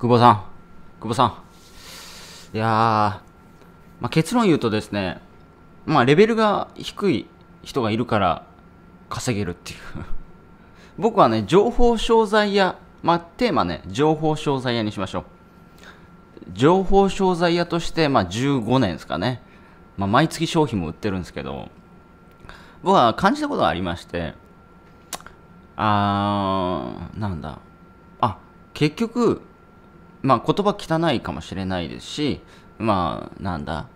久保さん、久保さん。いやー、まあ、結論言うとですね、まあ、レベルが低い人がいるから稼げるっていう 僕はね、情報商材屋、まあ、テーマね、情報商材屋にしましょう。情報商材屋として、まあ、15年ですかね。まあ、毎月商品も売ってるんですけど、僕は感じたことがありまして、あー、なんだ。あ、結局、まあ、言葉汚いかもしれないですし、まあ、なんだ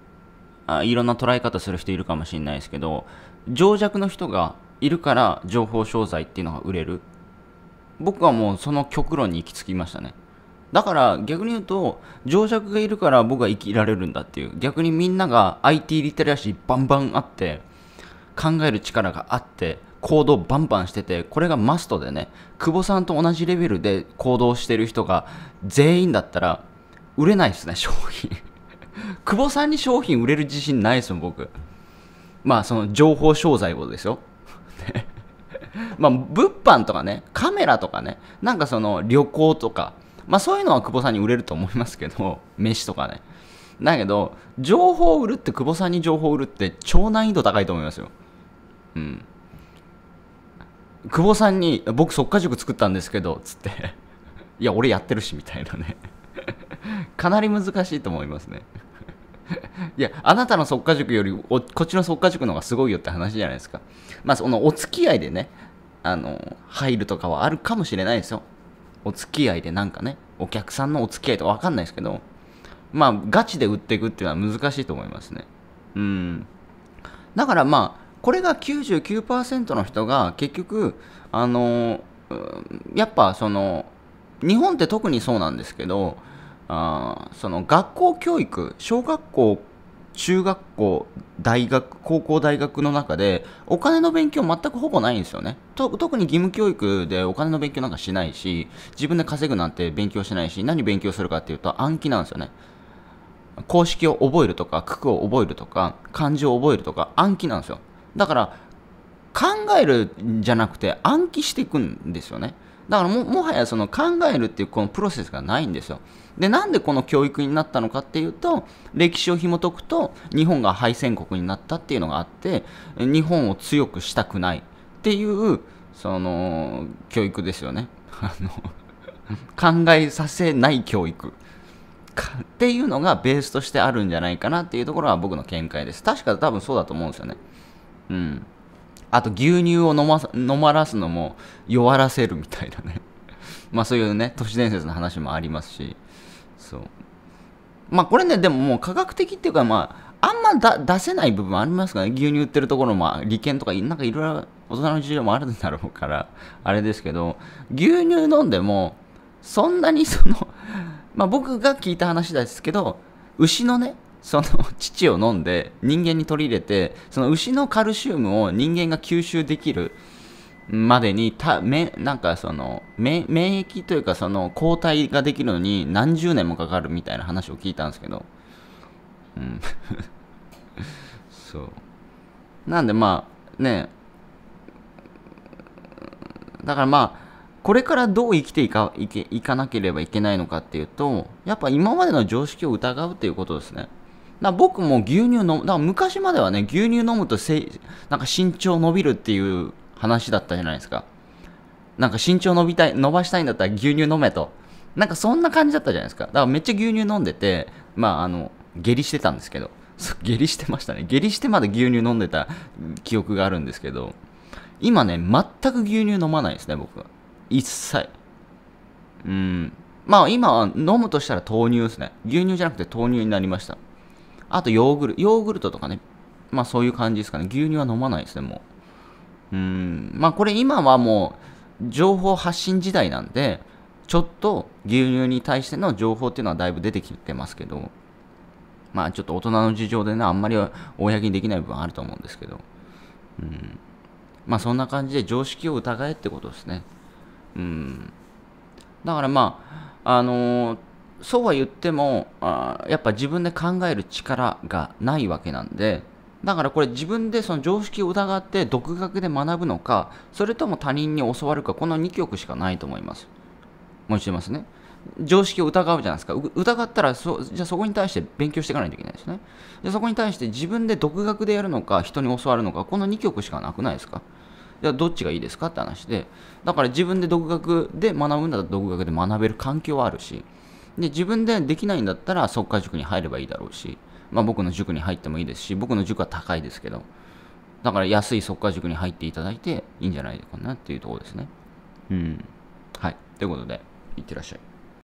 あ、いろんな捉え方する人いるかもしれないですけど、情弱の人がいるから情報商材っていうのが売れる。僕はもうその極論に行き着きましたね。だから逆に言うと、情弱がいるから僕は生きられるんだっていう、逆にみんなが IT リテラシーバンバンあって、考える力があって、行動バンバンしてて、これがマストでね、久保さんと同じレベルで行動してる人が全員だったら、売れないですね、商品。久保さんに商品売れる自信ないですもん、僕。まあ、その情報商材をですよ。まあ、物販とかね、カメラとかね、なんかその旅行とか、まあそういうのは久保さんに売れると思いますけど、飯とかね。だけど、情報を売るって、久保さんに情報を売るって、超難易度高いと思いますよ。うん。久保さんに「僕即果塾作ったんですけど」つって「いや俺やってるし」みたいなね かなり難しいと思いますね いやあなたの即果塾よりこっちの即果塾の方がすごいよって話じゃないですかまあそのお付き合いでねあの入るとかはあるかもしれないですよお付き合いでなんかねお客さんのお付き合いとか分かんないですけどまあガチで売っていくっていうのは難しいと思いますねうんだからまあこれが99%の人が結局あのやっぱその日本って特にそうなんですけどあその学校教育小学校中学校大学高校大学の中でお金の勉強全くほぼないんですよね特に義務教育でお金の勉強なんかしないし自分で稼ぐなんて勉強しないし何勉強するかっていうと暗記なんですよね公式を覚えるとか句を覚えるとか漢字を覚えるとか暗記なんですよだから考えるんじゃなくて暗記していくんですよねだからもはやその考えるっていうこのプロセスがないんですよでなんでこの教育になったのかっていうと歴史を紐解くと日本が敗戦国になったっていうのがあって日本を強くしたくないっていうその教育ですよね 考えさせない教育っていうのがベースとしてあるんじゃないかなっていうところは僕の見解です確か多分そうだと思うんですよねうん。あと牛乳を飲ま飲まらすのも弱らせるみたいなね まあそういうね、都市伝説の話もありますし、そう。まあこれね、でももう科学的っていうかまあ、あんまだ出せない部分ありますからね。牛乳売ってるところも、利権とか、なんかいろいろ大人の事情もあるんだろうから、あれですけど、牛乳飲んでも、そんなにその まあ僕が聞いた話ですけど、牛のね、その乳を飲んで人間に取り入れてその牛のカルシウムを人間が吸収できるまでにためなんかその免疫というかその抗体ができるのに何十年もかかるみたいな話を聞いたんですけど、うん、そうなんでまあねだからまあこれからどう生きていかいけいかなければいけないのかっていうとやっぱ今までの常識を疑うっていうことですね。だ僕も牛乳飲む、だから昔まではね、牛乳飲むとせなんか身長伸びるっていう話だったじゃないですか。なんか身長伸びたい、伸ばしたいんだったら牛乳飲めと。なんかそんな感じだったじゃないですか。だからめっちゃ牛乳飲んでて、まああの、下痢してたんですけど。下痢してましたね。下痢してまで牛乳飲んでた記憶があるんですけど、今ね、全く牛乳飲まないですね、僕は。一切。うん。まあ今は飲むとしたら豆乳ですね。牛乳じゃなくて豆乳になりました。あとヨーグルト、ヨーグルトとかね、まあそういう感じですかね。牛乳は飲まないですね、もう。うん、まあこれ今はもう、情報発信時代なんで、ちょっと牛乳に対しての情報っていうのはだいぶ出てきてますけど、まあちょっと大人の事情でね、あんまり公にできない部分あると思うんですけど、うん。まあそんな感じで常識を疑えってことですね。うん。だからまあ、あのーそうは言ってもあやっぱ自分で考える力がないわけなんでだからこれ自分でその常識を疑って独学で学ぶのかそれとも他人に教わるかこの2曲しかないと思いますもう一度言いますね常識を疑うじゃないですか疑ったらそじゃあそこに対して勉強していかないといけないですねでそこに対して自分で独学でやるのか人に教わるのかこの2曲しかなくないですかじゃあどっちがいいですかって話でだから自分で独学で学ぶんだったら独学で学べる環境はあるしで、自分でできないんだったら、即化塾に入ればいいだろうし、まあ僕の塾に入ってもいいですし、僕の塾は高いですけど、だから安い即化塾に入っていただいていいんじゃないかなっていうところですね。うん。はい。ということで、いってらっしゃい。